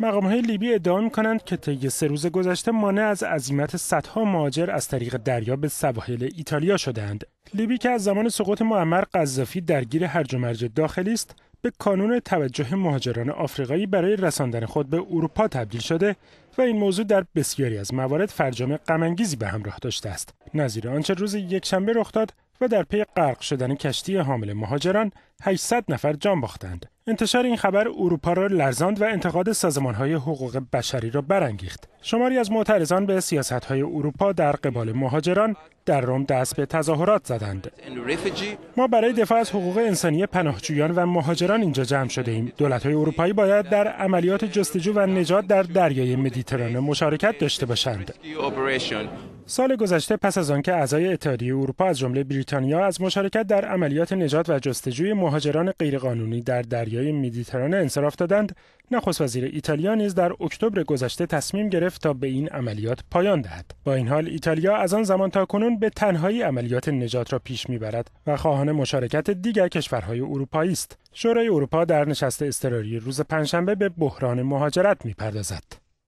مقام های لیبی ادعا می کنند که طی سه روز گذشته مانع از عزیمت صدها مهاجر از طریق دریا به سواحل ایتالیا شدند. لیبی که از زمان سقوط معمر قذافی درگیر هرج و مرج داخلی است، به کانون توجه مهاجران آفریقایی برای رساندن خود به اروپا تبدیل شده و این موضوع در بسیاری از موارد فرجام غمانگیزی به همراه داشته است. نظیر آنچه روز یکشنبه رخ داد و در پی غرق شدن کشتی حامل مهاجران 800 نفر جان باختند. انتشار این خبر اروپا را لرزاند و انتقاد های حقوق بشری را برانگیخت. شماری از معترضان به های اروپا در قبال مهاجران در روم دست به تظاهرات زدند. ما برای دفاع از حقوق انسانی پناهجویان و مهاجران اینجا جمع شده ایم. های اروپایی باید در عملیات جستجو و نجات در دریای مدیترانه مشارکت داشته باشند. سال گذشته پس از آنکه اعضای اتحادیه اروپا از جمله بریتانیا از مشارکت در عملیات نجات و جستجوی مهاجران غیرقانونی در دریای مدیترانه انصراف دادند نخست وزیر ایتالیا نیز در اکتبر گذشته تصمیم گرفت تا به این عملیات پایان دهد با این حال ایتالیا از آن زمان تا کنون به تنهایی عملیات نجات را پیش میبرد و خواهان مشارکت دیگر کشورهای اروپایی است شورای اروپا در نشست اضطراری روز پنجشنبه به بحران مهاجرت میپردازد